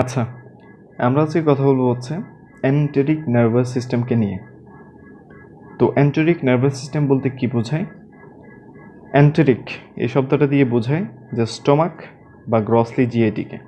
আচ্ছা আমরা আজকে কথা বলবো হচ্ছে অ্যান্টেরিক নার্ভাস সিস্টেমকে নিয়ে তো অ্যান্টেরিক নার্ভাস সিস্টেম বলতে কি বোঝায় অ্যান্টেরিক এই শব্দটা দিয়ে বোঝায় যে স্টমাক বা গ্রসলি জিআইটিকে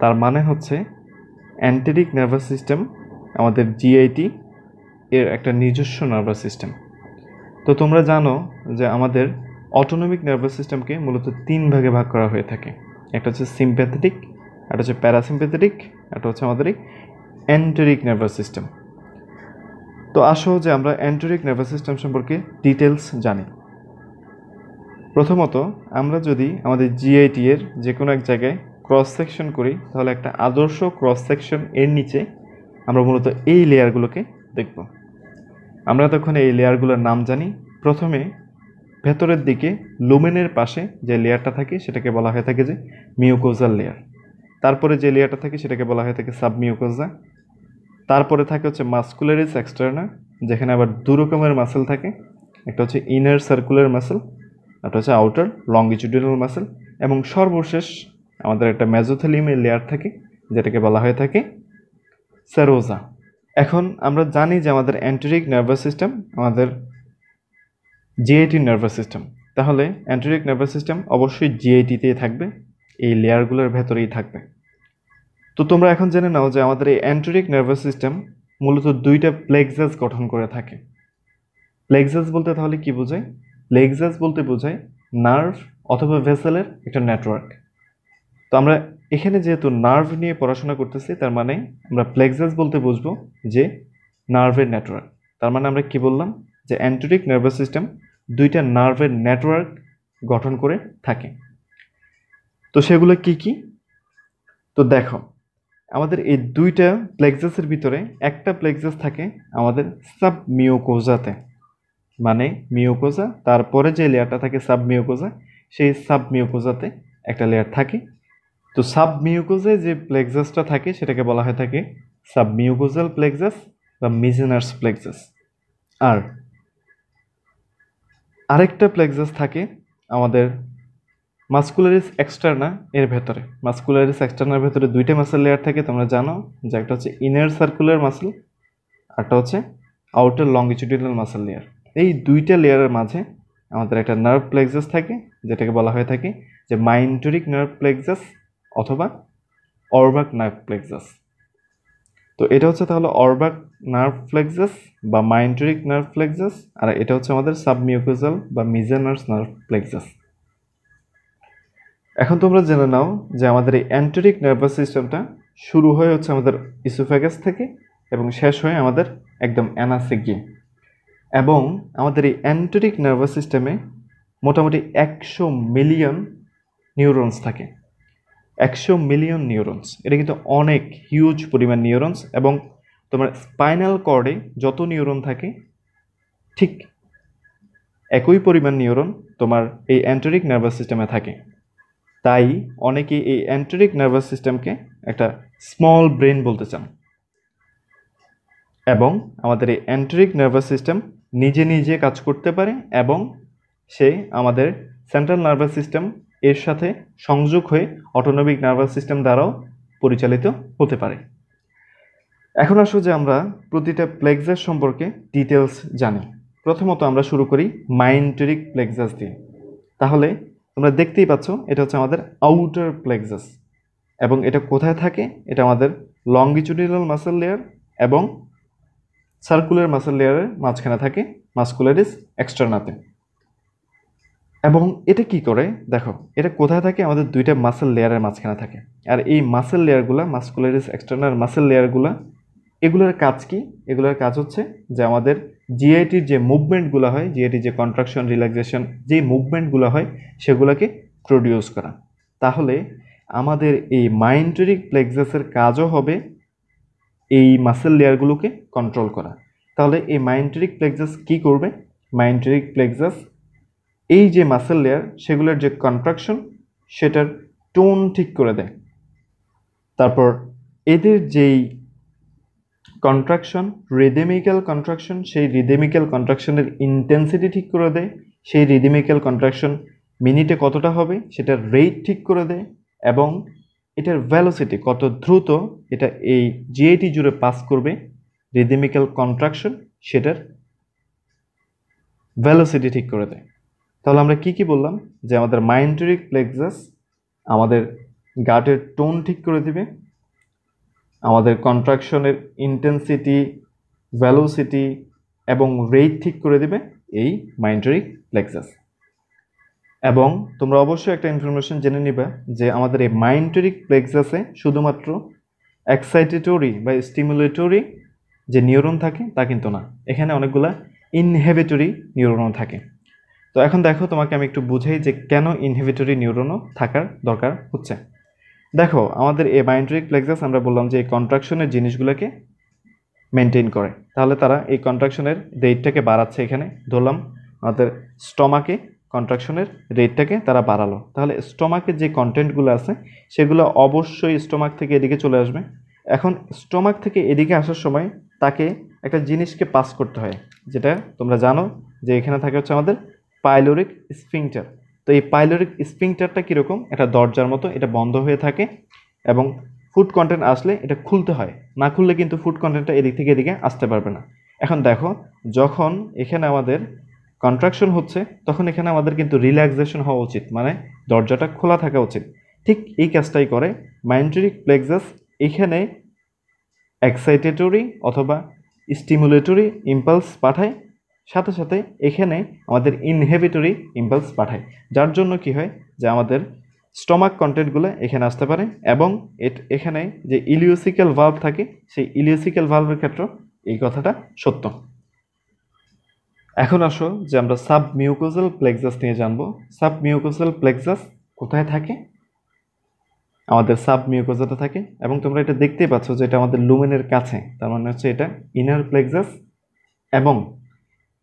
তার মানে হচ্ছে অ্যান্টেরিক নার্ভাস সিস্টেম আমাদের জিআইটি এর একটা নিজস্ব নার্ভাস সিস্টেম তো তোমরা জানো যে আমাদের অটোনমিক নার্ভাস সিস্টেমকে মূলত তিন ভাগে ভাগ করা হয়ে থাকে একটা হচ্ছে সিম্প্যাথেটিক একটা হচ্ছে প্যারাসিম্পেথেটিক একটা হচ্ছে আমাদের অ্যান্টেরিক নার্ভাস সিস্টেম তো আসো যে আমরা অ্যান্টেরিক নার্ভাস সিস্টেম সম্পর্কে ডিটেলস জানি প্রথমত আমরা যদি আমাদের জিআইটি এর যে কোনো এক জায়গায় ক্রস সেকশন করি তাহলে একটা আদর্শ ক্রস সেকশন এর নিচে আমরা মূলত এই লেয়ারগুলোকে দেখব আমরা তখন এই লেয়ারগুলোর নাম জানি প্রথমে ভেতরের দিকে লুমেনের পাশে যে লেয়ারটা থাকে সেটাকে বলা হয়ে থাকে যে মিউকোজাল লেয়ার তারপরে যে লেয়ারটা থাকে সেটাকে বলা হয়ে থাকে সাবমিউকোজা তারপরে থাকে হচ্ছে মাস্কুলারিস এক্সটার্না যেখানে আবার দু রকমের মাসেল থাকে একটা হচ্ছে ইনার সার্কুলার মাসেল একটা হচ্ছে আউটার লংগিচুডিনাল মাসেল এবং সর্বশেষ আমাদের একটা ম্যাজোথেলিমের লেয়ার থাকে যেটাকে বলা হয়ে থাকে স্যারোজা এখন আমরা জানি যে আমাদের অ্যান্টেরিক নার্ভাস সিস্টেম আমাদের জিআইটি নার্ভাস সিস্টেম তাহলে অ্যান্টেরিক নার্ভাস সিস্টেম অবশ্যই জিআইটিতেই থাকবে এই লেয়ারগুলোর ভেতরেই থাকবে তো তোমরা এখন জেনে নাও যে আমাদের এই অ্যান্টোরিক নার্ভাস সিস্টেম মূলত দুইটা প্লেক্সাস গঠন করে থাকে প্লেক্সাস বলতে তাহলে কি বোঝায় প্লেক্সাস বলতে বোঝায় নার্ভ অথবা ভেসেলের একটা নেটওয়ার্ক তো আমরা এখানে যেহেতু নার্ভ নিয়ে পড়াশোনা করতেছি তার মানে আমরা প্লেক্সাস বলতে বুঝবো যে নার্ভের নেটওয়ার্ক তার মানে আমরা কি বললাম যে অ্যান্টোরিক নার্ভাস সিস্টেম দুইটা নার্ভের নেটওয়ার্ক গঠন করে থাকে তো সেগুলো কি কি তো দেখো আমাদের এই দুইটা প্লেক্সাসের ভিতরে একটা প্লেক্সাস থাকে আমাদের সাব মিওকোজাতে মানে মিওকোজা তারপরে যে লেয়ারটা থাকে সাব মিওকোজা সেই সাব মিওকোজাতে একটা লেয়ার থাকে তো সাব মিউকোজে যে প্লেক্সাসটা থাকে সেটাকে বলা হয়ে থাকে সাব মিউকোজাল প্লেক্সাস বা মিজেনার্স প্লেক্সাস আর আরেকটা প্লেক্সাস থাকে আমাদের মাস্কুলারিস এক্সটার্না এর ভেতরে মাস্কুলারিস এক্সটার্নার ভেতরে দুইটা মাসেল লেয়ার থাকে তোমরা জানো যে একটা হচ্ছে ইনার সার্কুলার মাসেল আরটা হচ্ছে আউটার লঙ্গিচুডিনাল মাসেল লেয়ার এই দুইটা লেয়ারের মাঝে আমাদের একটা নার্ভ প্লেক্সাস থাকে যেটাকে বলা হয়ে থাকে যে মাইন্টোরিক নার্ভ প্লেক্সাস অথবা অর্বাক নার্ভ প্লেক্সাস তো এটা হচ্ছে তাহলে অর্বাক নার্ভ ফ্লেক্সাস বা মাইন্টোরিক নার্ভ ফ্লেক্সাস আর এটা হচ্ছে আমাদের সাবমিউকোজাল বা মিজানার্স নার্ভ প্লেক্সাস এখন তোমরা জেনে নাও যে আমাদের এই অ্যান্টোরিক নার্ভাস সিস্টেমটা শুরু হয়ে হচ্ছে আমাদের ইসোফেগাস থেকে এবং শেষ হয়ে আমাদের একদম অ্যানাসে গিয়ে এবং আমাদের এই অ্যান্টোরিক নার্ভাস সিস্টেমে মোটামুটি একশো মিলিয়ন নিউরনস থাকে একশো মিলিয়ন নিউরনস এটা কিন্তু অনেক হিউজ পরিমাণ নিউরনস এবং তোমার স্পাইনাল কর্ডে যত নিউরন থাকে ঠিক একই পরিমাণ নিউরন তোমার এই অ্যান্টোরিক নার্ভাস সিস্টেমে থাকে তাই অনেকে এই অ্যান্টেরিক নার্ভাস সিস্টেমকে একটা স্মল ব্রেন বলতে চান এবং আমাদের এই অ্যান্টেরিক নার্ভাস সিস্টেম নিজে নিজে কাজ করতে পারে এবং সে আমাদের সেন্ট্রাল নার্ভাস সিস্টেম এর সাথে সংযোগ হয়ে অটোনমিক নার্ভাস সিস্টেম দ্বারাও পরিচালিত হতে পারে এখন আসো যে আমরা প্রতিটা প্লেক্সাস সম্পর্কে ডিটেলস জানি প্রথমত আমরা শুরু করি মাইন্টেরিক প্লেক্সাস দিয়ে তাহলে তোমরা দেখতেই পাচ্ছ এটা হচ্ছে আমাদের আউটার প্লেক্সাস এবং এটা কোথায় থাকে এটা আমাদের লঙ্গিচুডিনাল মাসেল লেয়ার এবং সার্কুলার মাসেল লেয়ারের মাঝখানে থাকে মাস্কুলারিস এক্সটার্নাতে এবং এটা কি করে দেখো এটা কোথায় থাকে আমাদের দুইটা মাসেল লেয়ারের মাঝখানে থাকে আর এই মাসেল লেয়ারগুলো মাস্কুলারিস এক্সটার্নাল মাসেল লেয়ারগুলো এগুলোর কাজ কি এগুলোর কাজ হচ্ছে যে আমাদের জিআইটির যে মুভমেন্টগুলো হয় জিআইটির যে কন্ট্রাকশন রিল্যাক্সেশন যে মুভমেন্টগুলো হয় সেগুলোকে প্রডিউস করা তাহলে আমাদের এই মাইন্ডারিক প্লেক্সাসের কাজও হবে এই মাসেল লেয়ারগুলোকে কন্ট্রোল করা তাহলে এই মাইন্ডারিক প্লেক্সাস কি করবে মাইন্ডারিক প্লেক্সাস এই যে মাসেল লেয়ার সেগুলোর যে কন্ট্রাকশন সেটার টোন ঠিক করে দেয় তারপর এদের যেই কন্ট্রাকশন রিদেমিক্যাল কন্ট্রাকশন সেই রিদেমিক্যাল কন্ট্রাকশনের ইন্টেন্সিটি ঠিক করে দেয় সেই রিদেমিক্যাল কন্ট্রাকশন মিনিটে কতটা হবে সেটার রেট ঠিক করে দেয় এবং এটার ভ্যালোসিটি কত দ্রুত এটা এই জিআইটি জুড়ে পাস করবে রিদেমিক্যাল কন্ট্রাকশন সেটার ভ্যালোসিটি ঠিক করে দেয় তাহলে আমরা কি কি বললাম যে আমাদের মাইন্ডরিক প্লেক্সাস আমাদের গাটের টোন ঠিক করে দিবে আমাদের কন্ট্রাকশনের ইন্টেন্সিটি ভ্যালোসিটি এবং রেট ঠিক করে দেবে এই মাইন্ডারি লেক্সাস এবং তোমরা অবশ্যই একটা ইনফরমেশন জেনে নিবা যে আমাদের এই মাইন্ডারিক প্লেক্সাসে শুধুমাত্র এক্সাইটেটরি বা স্টিমুলেটরি যে নিউরন থাকে তা কিন্তু না এখানে অনেকগুলা ইনহেভিটরি নিউরনও থাকে তো এখন দেখো তোমাকে আমি একটু বুঝাই যে কেন ইনহেভিটরি নিউরনও থাকার দরকার হচ্ছে দেখো আমাদের এই বাইন্ড্রিক প্লেক্সাস আমরা বললাম যে এই কন্ট্রাকশনের জিনিসগুলোকে মেনটেন করে তাহলে তারা এই কন্ট্রাকশনের রেটটাকে বাড়াচ্ছে এখানে ধরলাম আমাদের স্টমাকে কন্ট্রাকশনের রেটটাকে তারা বাড়ালো তাহলে স্টমাকের যে কন্টেন্টগুলো আছে সেগুলো অবশ্যই স্টমাক থেকে এদিকে চলে আসবে এখন স্টমাক থেকে এদিকে আসার সময় তাকে একটা জিনিসকে পাস করতে হয় যেটা তোমরা জানো যে এখানে থাকে হচ্ছে আমাদের পাইলোরিক স্পিংটার তো এই পাইলোরিক স্পিংটারটা কীরকম এটা দরজার মতো এটা বন্ধ হয়ে থাকে এবং ফুড কন্টেন্ট আসলে এটা খুলতে হয় না খুললে কিন্তু ফুড কন্টেন্টটা এদিক থেকে এদিকে আসতে পারবে না এখন দেখো যখন এখানে আমাদের কন্ট্রাকশন হচ্ছে তখন এখানে আমাদের কিন্তু রিল্যাক্সেশন হওয়া উচিত মানে দরজাটা খোলা থাকা উচিত ঠিক এই কাজটাই করে মাইন্ট্রিক প্লেক্সাস এখানে এক্সাইটেটরি অথবা স্টিমুলেটরি ইম্পালস পাঠায় সাথে সাথে এখানে আমাদের ইনহেবিটরি ইম্পালস পাঠায় যার জন্য কি হয় যে আমাদের স্টমাক কন্টেন্টগুলো এখানে আসতে পারে এবং এখানে যে ইলিওসিক্যাল ভাল্ভ থাকে সেই ইলিওসিক্যাল ভাল্ভের ক্ষেত্রে এই কথাটা সত্য এখন আসো যে আমরা সাব মিউকোজাল প্লেক্সাস নিয়ে জানবো সাব মিউকোজাল প্লেক্সাস কোথায় থাকে আমাদের সাব মিউকোজাটা থাকে এবং তোমরা এটা দেখতেই পাচ্ছ যে এটা আমাদের লুমেনের কাছে তার মানে হচ্ছে এটা ইনার প্লেক্সাস এবং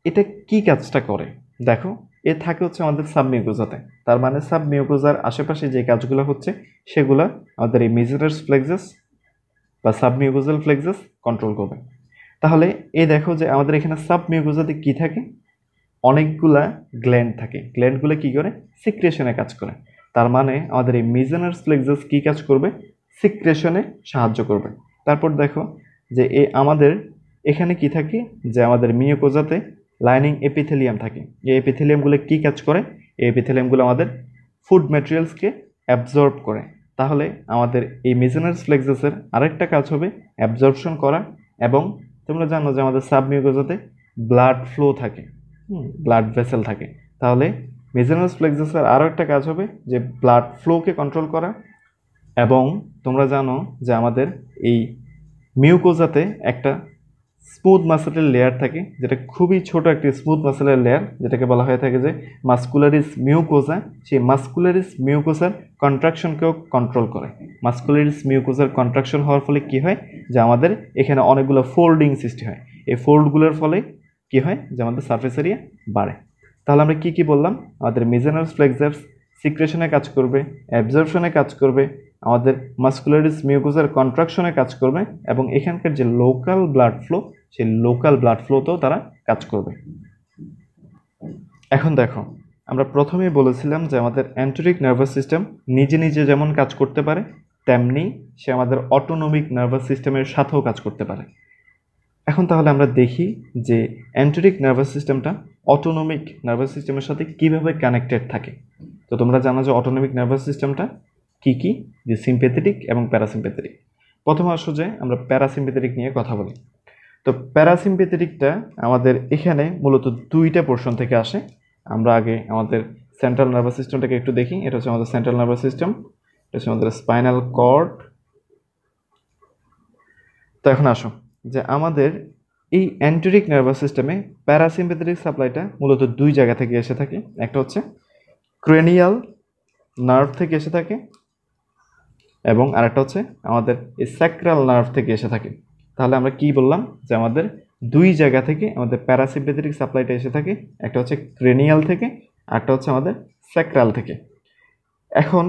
এটা কি কাজটা করে দেখো এ থাকে হচ্ছে আমাদের সাবমিউকোজাতে তার মানে সাবমিউকোজার আশেপাশে যে কাজগুলো হচ্ছে সেগুলো আমাদের এই মিজরাস ফ্লেক্সাস বা সাবমিউকোজাল ফ্লেক্সাস কন্ট্রোল করবে তাহলে এ দেখো যে আমাদের এখানে সাবমিউকোজাতে কি থাকে অনেকগুলা গ্ল্যান্ড থাকে গ্ল্যান্ডগুলো কি করে সিক্রেশনে কাজ করে তার মানে আমাদের এই মিজেনার ফ্লেক্সাস কি কাজ করবে সিক্রেশনে সাহায্য করবে তারপর দেখো যে এ আমাদের এখানে কি থাকে যে আমাদের মিয়োকোজাতে লাইনিং এপিথেলিয়াম থাকে এই এপিথেলিয়ামগুলো কী কাজ করে এই এপিথেলিয়ামগুলো আমাদের ফুড ম্যাটেরিয়ালসকে অ্যাবজর্ব করে তাহলে আমাদের এই মিজেনার্স ফ্লেক্সাসের আরেকটা কাজ হবে অ্যাবজর্বশন করা এবং তোমরা জানো যে আমাদের সাবমিউকোজাতে ব্লাড ফ্লো থাকে ব্লাড ভেসেল থাকে তাহলে মেজেনাস ফ্লেক্সাসের আরও একটা কাজ হবে যে ব্লাড ফ্লোকে কন্ট্রোল করা এবং তোমরা জানো যে আমাদের এই মিউকোজাতে একটা স্মুথ মাসেলের লেয়ার থাকে যেটা খুবই ছোট একটি স্মুথ মাসেলের লেয়ার যেটাকে বলা হয়ে থাকে যে মাস্কুলারিস মিউকোজা সেই মাস্কুলারিস মিউকোজার কন্ট্রাকশনকেও কন্ট্রোল করে মাস্কুলারিস মিউকোজার কন্ট্রাকশন হওয়ার ফলে কি হয় যে আমাদের এখানে অনেকগুলো ফোল্ডিং সৃষ্টি হয় এই ফোল্ডগুলোর ফলে কি হয় যে আমাদের সার্ফেস এরিয়া বাড়ে তাহলে আমরা কি কি বললাম আমাদের মিজেনাস ফ্লেক্সার্স সিক্রেশনে কাজ করবে অ্যাবজর্পশনে কাজ করবে আমাদের মাস্কুলারিস মিউকোসার কন্ট্রাকশনে কাজ করবে এবং এখানকার যে লোকাল ব্লাড ফ্লো সেই লোকাল ব্লাড ফ্লোতেও তারা কাজ করবে এখন দেখো আমরা প্রথমেই বলেছিলাম যে আমাদের অ্যান্টোরিক নার্ভাস সিস্টেম নিজে নিজে যেমন কাজ করতে পারে তেমনি সে আমাদের অটোনমিক নার্ভাস সিস্টেমের সাথেও কাজ করতে পারে এখন তাহলে আমরা দেখি যে অ্যান্টোরিক নার্ভাস সিস্টেমটা অটোনমিক নার্ভাস সিস্টেমের সাথে কিভাবে কানেক্টেড থাকে তো তোমরা জানো যে অটোনমিক নার্ভাস সিস্টেমটা কি কি যে সিম্পেথেটিক এবং প্যারাসিম্পেথেটিক প্রথমে আসো যে আমরা প্যারাসিম্পেথেটিক নিয়ে কথা বলি তো প্যারাসিম্পেথেটিকটা আমাদের এখানে মূলত দুইটা পোর্শন থেকে আসে আমরা আগে আমাদের সেন্ট্রাল নার্ভাস সিস্টেমটাকে একটু দেখি এটা হচ্ছে আমাদের সেন্ট্রাল নার্ভাস সিস্টেম এটা হচ্ছে আমাদের স্পাইনাল কর্ড তো এখন আসো যে আমাদের এই অ্যান্টোরিক নার্ভাস সিস্টেমে প্যারাসিম্পেথেটিক সাপ্লাইটা মূলত দুই জায়গা থেকে এসে থাকে একটা হচ্ছে ক্রেনিয়াল নার্ভ থেকে এসে থাকে এবং আরেকটা হচ্ছে আমাদের এই স্যাক্রাল নার্ভ থেকে এসে থাকে তাহলে আমরা কি বললাম যে আমাদের দুই জায়গা থেকে আমাদের প্যারাসিম্পেথেটিক সাপ্লাইটা এসে থাকে একটা হচ্ছে ক্রেনিয়াল থেকে আরটা হচ্ছে আমাদের স্যাক্রাল থেকে এখন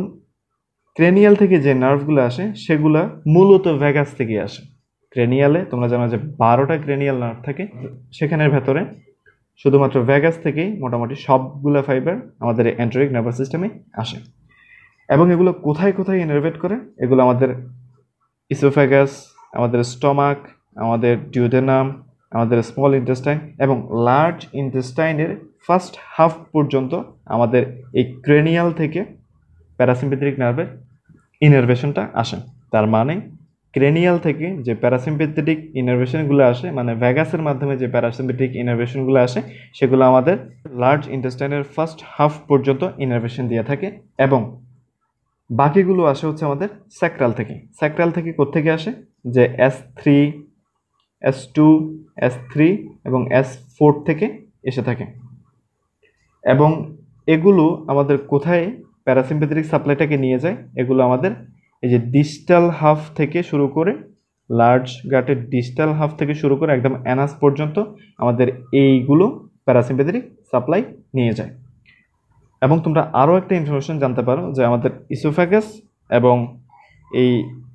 ক্রেনিয়াল থেকে যে নার্ভগুলো আসে সেগুলো মূলত ভ্যাগাস থেকে আসে ক্রেনিয়ালে তোমরা জানো যে বারোটা ক্রেনিয়াল নার্ভ থাকে সেখানের ভেতরে শুধুমাত্র ভ্যাগাস থেকেই মোটামুটি সবগুলো ফাইবার আমাদের অ্যান্ট্রোরিক নার্ভাস সিস্টেমে আসে এবং এগুলো কোথায় কোথায় ইনোভেট করে এগুলো আমাদের ইসোফ্যাগাস আমাদের স্টমাক আমাদের ডিউডেনাম আমাদের স্মল ইন্টেস্টাইন এবং লার্জ ইন্টেস্টাইনের ফার্স্ট হাফ পর্যন্ত আমাদের এই ক্রেনিয়াল থেকে প্যারাসিম্পেথেটিক নার্ভের ইনারভেশনটা আসে তার মানে ক্রেনিয়াল থেকে যে প্যারাসিম্পেথেটিক ইনারভেশনগুলো আসে মানে ভ্যাগাসের মাধ্যমে যে প্যারাসিম্পেথেটিক ইনারভেশনগুলো আসে সেগুলো আমাদের লার্জ ইন্টেস্টাইনের ফার্স্ট হাফ পর্যন্ত ইনারভেশন দিয়ে থাকে এবং বাকিগুলো আসে হচ্ছে আমাদের স্যাক্রাল থেকে স্যাক্রাল থেকে কোত্থেকে আসে যে S three S two S three এবং এস ফোর থেকে এসে থাকে এবং এগুলো আমাদের কোথায় প্যারাসিম্পেথেটিক সাপ্লাইটাকে নিয়ে যায় এগুলো আমাদের এই যে ডিস্টাল হাফ থেকে শুরু করে লার্জ গাটের ডিস্টাল হাফ থেকে শুরু করে একদম অ্যানাস পর্যন্ত আমাদের এইগুলো প্যারাসিম্পেথেটিক সাপ্লাই নিয়ে যায় এবং তোমরা আরও একটা ইনফরমেশন জানতে পারো যে আমাদের ইসোফ্যাগাস এবং এই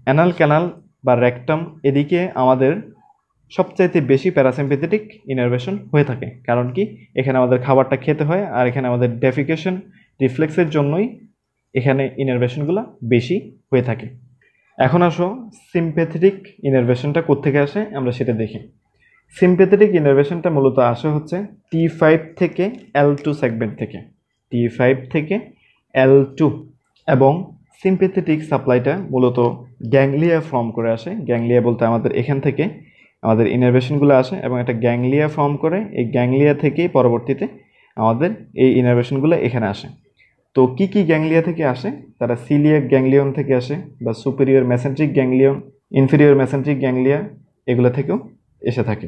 অ্যানাল ক্যানাল বা র্যাকটাম এদিকে আমাদের সবচাইতে বেশি প্যারাসিম্পেথেটিক ইনারভেশন হয়ে থাকে কারণ কি এখানে আমাদের খাবারটা খেতে হয় আর এখানে আমাদের ডেফিকেশন রিফ্লেক্সের জন্যই এখানে ইনারভেশনগুলো বেশি হয়ে থাকে এখন আসো সিম্পেথেটিক ইনারভেশনটা কোত্থেকে আসে আমরা সেটা দেখি সিম্পেথেটিক ইনারভেশনটা মূলত আসে হচ্ছে টি ফাইভ থেকে এল টু সেগমেন্ট থেকে টি ফাইভ থেকে এল টু এবং সিম্পেথেটিক সাপ্লাইটা মূলত গ্যাংলিয়া ফর্ম করে আসে গ্যাংলিয়া বলতে আমাদের এখান থেকে আমাদের ইনারভেশনগুলো আসে এবং একটা গ্যাংলিয়া ফর্ম করে এই গ্যাংলিয়া থেকেই পরবর্তীতে আমাদের এই ইনারভেশনগুলো এখানে আসে তো কি কি গ্যাংলিয়া থেকে আসে তারা সিলিয়াক গ্যাংলিয়ন থেকে আসে বা superior mesenteric ganglion inferior mesenteric ganglia এগুলো থেকেও এসে থাকে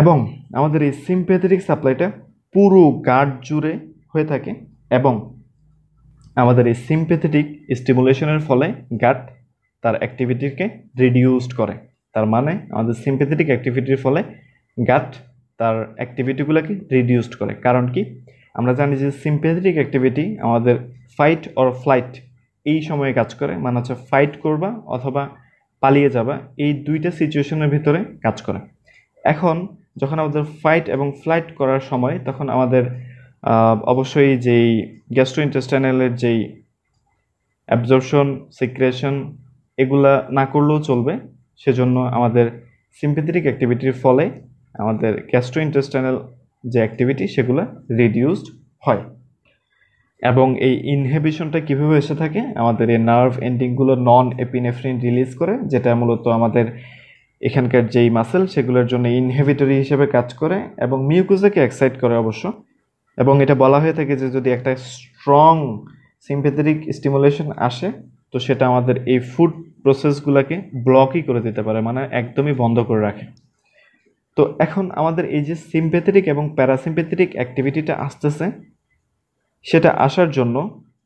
এবং আমাদের এই সিম্পেথেটিক সাপ্লাইটা পুরো গার্ড জুড়ে হয়ে থাকে এবং আমাদের এই সিম্পেথেটিক স্টিমুলেশনের ফলে গাট তার অ্যাক্টিভিটিকে রিডিউসড করে তার মানে আমাদের সিম্পেথেটিক অ্যাক্টিভিটির ফলে গাট তার অ্যাক্টিভিটিগুলোকে রিডিউসড করে কারণ কি আমরা জানি যে সিম্পেথেটিক অ্যাক্টিভিটি আমাদের ফাইট অর ফ্লাইট এই সময়ে কাজ করে মানে হচ্ছে ফাইট করবা অথবা পালিয়ে যাবা এই দুইটা সিচুয়েশনের ভিতরে কাজ করে এখন যখন আমাদের ফাইট এবং ফ্লাইট করার সময় তখন আমাদের অবশ্যই যেই গ্যাস্ট্রো ইন্টেস্টাইনালের যেই অ্যাবজর্পশন সিক্রেশন এগুলা না করলেও চলবে সেজন্য আমাদের সিম্পেথেটিক অ্যাক্টিভিটির ফলে আমাদের গ্যাস্ট্রো ইন্টেস্টাইনাল যে অ্যাক্টিভিটি সেগুলো রিডিউসড হয় এবং এই ইনহেবিশনটা কীভাবে এসে থাকে আমাদের এই নার্ভ এন্ডিংগুলো নন এপিনেফ্রিন রিলিজ করে যেটা মূলত আমাদের এখানকার যেই মাসেল সেগুলোর জন্য ইনহেবিটরি হিসেবে কাজ করে এবং মিউকুজাকে এক্সাইট করে অবশ্য এবং এটা বলা হয়ে থাকে যে যদি একটা স্ট্রং সিম্পেথেটিক স্টিমুলেশন আসে তো সেটা আমাদের এই ফুড প্রসেসগুলোকে ব্লকই করে দিতে পারে মানে একদমই বন্ধ করে রাখে তো এখন আমাদের এই যে সিম্পেথেটিক এবং প্যারাসিম্পেথেটিক অ্যাক্টিভিটিটা আসতেছে সেটা আসার জন্য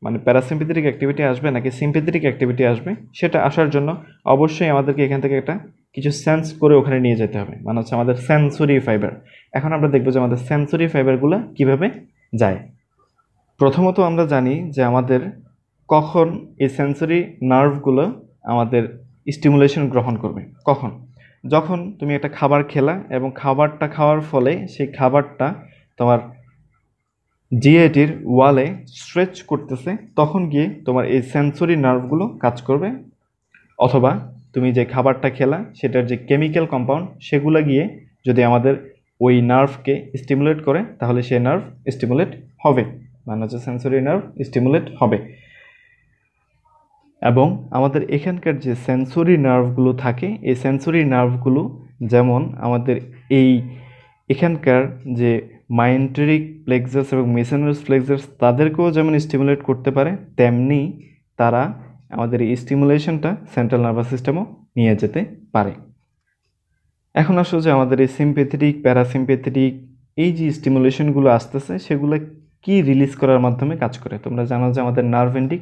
মানে প্যারাসিম্পেথেটিক অ্যাক্টিভিটি আসবে নাকি সিম্পেথেটিক অ্যাক্টিভিটি আসবে সেটা আসার জন্য অবশ্যই আমাদেরকে এখান থেকে একটা কিছু সেন্স করে ওখানে নিয়ে যেতে হবে মানে হচ্ছে আমাদের সেন্সরি ফাইবার এখন আমরা দেখব যে আমাদের সেন্সরি ফাইবারগুলো কিভাবে যায় প্রথমত আমরা জানি যে আমাদের কখন এই সেন্সরি নার্ভগুলো আমাদের স্টিমুলেশন গ্রহণ করবে কখন যখন তুমি একটা খাবার খেলা এবং খাবারটা খাওয়ার ফলে সেই খাবারটা তোমার জিএটির ওয়ালে স্ট্রেচ করতেছে তখন গিয়ে তোমার এই সেন্সরি নার্ভগুলো কাজ করবে অথবা তুমি যে খাবারটা খেলা সেটার যে কেমিক্যাল কম্পাউন্ড সেগুলো গিয়ে যদি আমাদের ওই নার্ভকে স্টিমুলেট করে তাহলে সেই নার্ভ স্টিমুলেট হবে মানে হচ্ছে সেন্সরি নার্ভ স্টিমুলেট হবে এবং আমাদের এখানকার যে সেন্সরি নার্ভগুলো থাকে এই সেন্সরি নার্ভগুলো যেমন আমাদের এই এখানকার যে মাইন্টেরিক ফ্লেক্সার্স এবং মেশিনারিস ফ্লেক্সার্স তাদেরকেও যেমন স্টিমুলেট করতে পারে তেমনি তারা আমাদের এই স্টিমুলেশনটা সেন্ট্রাল নার্ভাস সিস্টেমও নিয়ে যেতে পারে এখন আসো যে আমাদের এই সিম্পেথেটিক প্যারাসিম্পেথেটিক এই যে স্টিমুলেশনগুলো আসতেছে সেগুলো কি রিলিজ করার মাধ্যমে কাজ করে তোমরা জানো যে আমাদের nerve ending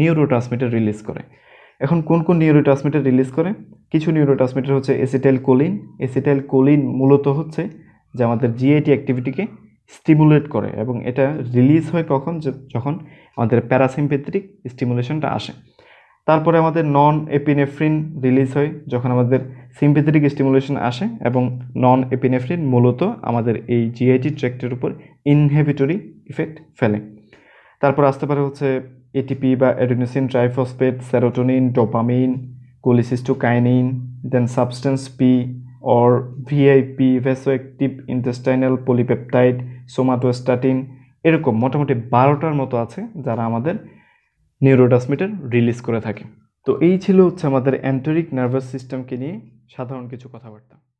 neurotransmitter release করে এখন কোন কোন নিউরো ট্রান্সমিটার রিলিজ করে কিছু নিউরো ট্রান্সমিটার হচ্ছে এসিটাইল কোলিন এসিটাইল কোলিন মূলত হচ্ছে যে আমাদের জিআইটি অ্যাক্টিভিটিকে স্টিমুলেট করে এবং এটা রিলিজ হয় কখন যখন আমাদের প্যারাসিম্পেথেটিক স্টিমুলেশনটা আসে তারপরে আমাদের নন এপিনেফ্রিন রিলিজ হয় যখন আমাদের সিম্পেথেটিক স্টিমুলেশন আসে এবং নন এপিনেফ্রিন মূলত আমাদের এই জিআইটি ট্র্যাক্টের উপর ইনহেবিটরি ইফেক্ট ফেলে তারপর আসতে পারে হচ্ছে এটিপি বা adenosine triphosphate serotonin dopamine cholecystokinin then substance P or VIP vasoactive intestinal polypeptide somatostatin এরকম মোটামুটি বারোটার মতো আছে যারা আমাদের নিউরোট্রান্সমিটার রিলিজ করে থাকে তো এই ছিল হচ্ছে আমাদের অ্যান্টোরিক নার্ভাস সিস্টেমকে নিয়ে সাধারণ কিছু কথাবার্তা